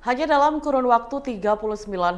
Hanya dalam kurun waktu 39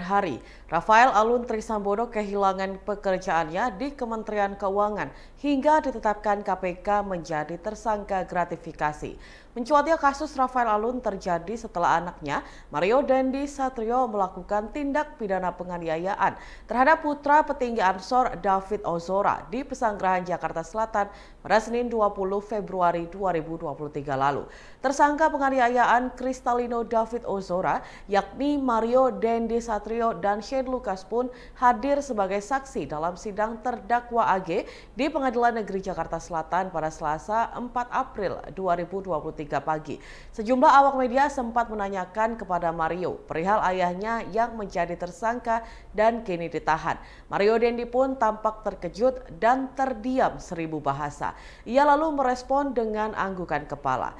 hari, Rafael Alun Trisambodo kehilangan pekerjaannya di Kementerian Keuangan hingga ditetapkan KPK menjadi tersangka gratifikasi. Mencuatnya kasus Rafael Alun terjadi setelah anaknya, Mario Dendi Satrio melakukan tindak pidana penganiayaan terhadap putra petinggi Ansor David Ozora di Pesanggerahan Jakarta Selatan pada Senin 20 Februari 2023 lalu. Tersangka penganiayaan Kristalino David Ozora yakni Mario Dendi Satrio dan Shane Lucas pun hadir sebagai saksi dalam sidang terdakwa AG di Pengadilan Negeri Jakarta Selatan pada Selasa 4 April 2023 pagi. Sejumlah awak media sempat menanyakan kepada Mario perihal ayahnya yang menjadi tersangka dan kini ditahan. Mario Dendi pun tampak terkejut dan terdiam seribu bahasa. Ia lalu merespon dengan anggukan kepala.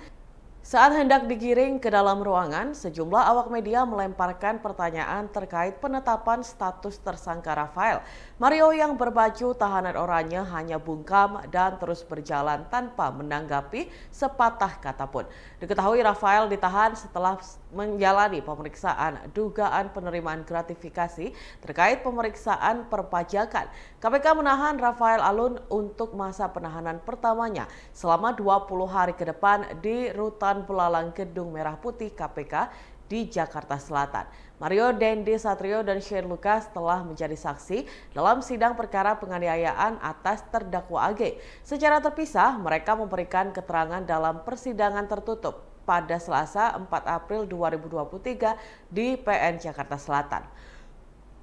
Saat hendak digiring ke dalam ruangan, sejumlah awak media melemparkan pertanyaan terkait penetapan status tersangka Rafael. Mario yang berbaju tahanan oranye hanya bungkam dan terus berjalan tanpa menanggapi sepatah kata pun. Diketahui Rafael ditahan setelah menjalani pemeriksaan dugaan penerimaan gratifikasi terkait pemeriksaan perpajakan. KPK menahan Rafael Alun untuk masa penahanan pertamanya selama 20 hari ke depan di rutan Jalan Pelalang Gedung Merah Putih KPK di Jakarta Selatan. Mario Dendi Satrio dan Shane Lucas telah menjadi saksi dalam sidang perkara penganiayaan atas terdakwa AG. Secara terpisah, mereka memberikan keterangan dalam persidangan tertutup pada Selasa 4 April 2023 di PN Jakarta Selatan.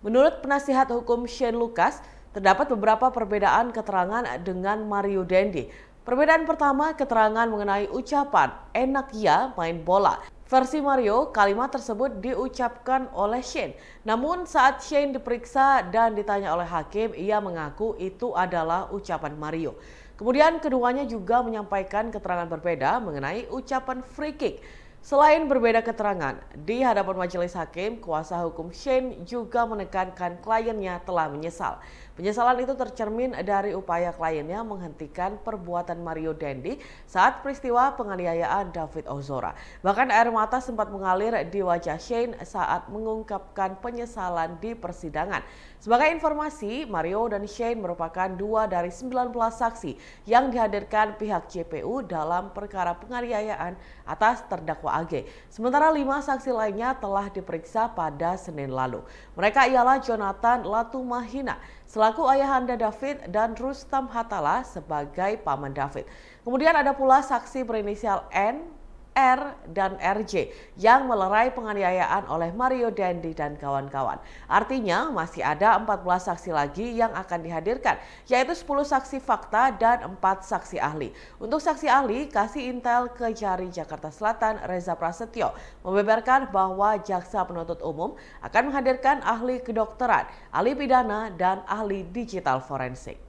Menurut penasihat hukum Shane Lucas, terdapat beberapa perbedaan keterangan dengan Mario Dendi. Perbedaan pertama, keterangan mengenai ucapan enak ya main bola. Versi Mario, kalimat tersebut diucapkan oleh Shane. Namun saat Shane diperiksa dan ditanya oleh hakim, ia mengaku itu adalah ucapan Mario. Kemudian keduanya juga menyampaikan keterangan berbeda mengenai ucapan free kick. Selain berbeda keterangan, di hadapan majelis hakim, kuasa hukum Shane juga menekankan kliennya telah menyesal. Penyesalan itu tercermin dari upaya kliennya menghentikan perbuatan Mario Dendi saat peristiwa penganiayaan David Ozora. Bahkan air mata sempat mengalir di wajah Shane saat mengungkapkan penyesalan di persidangan. Sebagai informasi, Mario dan Shane merupakan dua dari 19 saksi yang dihadirkan pihak JPU dalam perkara penganiayaan atas terdakwa terdakwa AG. Sementara lima saksi lainnya telah diperiksa pada Senin lalu. Mereka ialah Jonathan Latumahina selaku ayahanda David dan Rustam Hatala sebagai paman David. Kemudian ada pula saksi berinisial N, R, dan RJ yang melerai penganiayaan oleh Mario Dendi dan kawan-kawan. Artinya masih ada 14 saksi lagi yang akan dihadirkan, yaitu 10 saksi fakta dan 4 saksi ahli. Untuk saksi ahli, kasih intel ke Jari Jakarta Selatan Reza Prasetyo membeberkan bahwa jaksa penuntut umum akan menghadirkan ahli kedokteran, ahli pidana, dan ahli digital forensik.